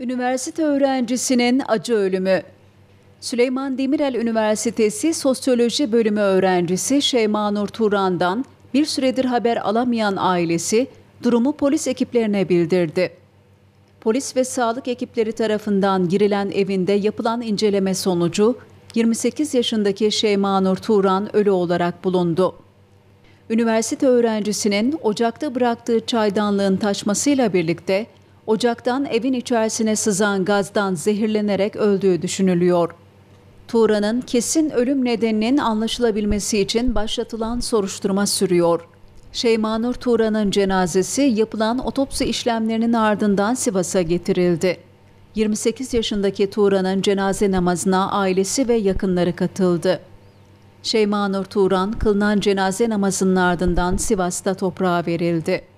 Üniversite öğrencisinin acı ölümü. Süleyman Demirel Üniversitesi Sosyoloji Bölümü öğrencisi Şeyma Nur Turan'dan bir süredir haber alamayan ailesi durumu polis ekiplerine bildirdi. Polis ve sağlık ekipleri tarafından girilen evinde yapılan inceleme sonucu 28 yaşındaki Şeyma Nur Turan ölü olarak bulundu. Üniversite öğrencisinin ocakta bıraktığı çaydanlığın taşmasıyla birlikte ocaktan evin içerisine sızan gazdan zehirlenerek öldüğü düşünülüyor. Tuğra'nın kesin ölüm nedeninin anlaşılabilmesi için başlatılan soruşturma sürüyor. Şeymanur Tuğra'nın cenazesi yapılan otopsi işlemlerinin ardından Sivas'a getirildi. 28 yaşındaki Tuğra'nın cenaze namazına ailesi ve yakınları katıldı. Şeymanur Tuğran, kılınan cenaze namazının ardından Sivas'ta toprağa verildi.